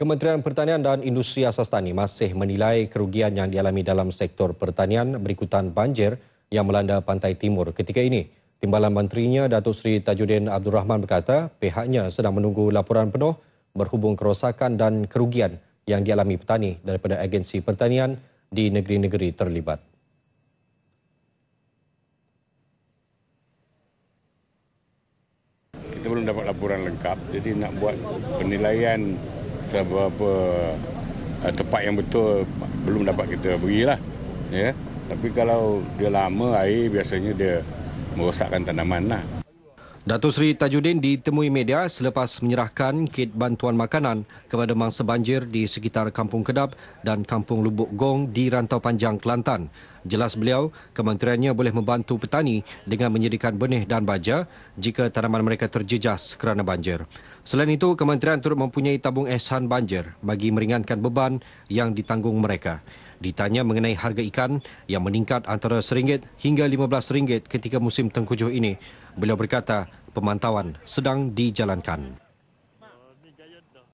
Kementerian Pertanian dan Industri Asas Tani masih menilai kerugian yang dialami dalam sektor pertanian berikutan banjir yang melanda pantai timur ketika ini. Timbalan Menterinya Datuk Seri Tajuddin Abdul Rahman berkata pihaknya sedang menunggu laporan penuh berhubung kerosakan dan kerugian yang dialami petani daripada agensi pertanian di negeri-negeri terlibat. Kita belum dapat laporan lengkap, jadi nak buat penilaian seberapa uh, eh, tempat yang betul belum dapat kita berilah. Ya. Tapi kalau dia lama air biasanya dia merosakkan tanaman lah. Datuk Seri Tajuddin ditemui media selepas menyerahkan kit bantuan makanan kepada mangsa banjir di sekitar Kampung Kedap dan Kampung Lubuk Gong di Rantau Panjang Kelantan. Jelas beliau, kementeriannya boleh membantu petani dengan menyediakan benih dan baja jika tanaman mereka terjejas kerana banjir. Selain itu, kementerian turut mempunyai tabung ehsan banjir bagi meringankan beban yang ditanggung mereka. Ditanya mengenai harga ikan yang meningkat antara RM1 hingga RM15 ketika musim tengkujuh ini, Beliau berkata pemantauan sedang dijalankan.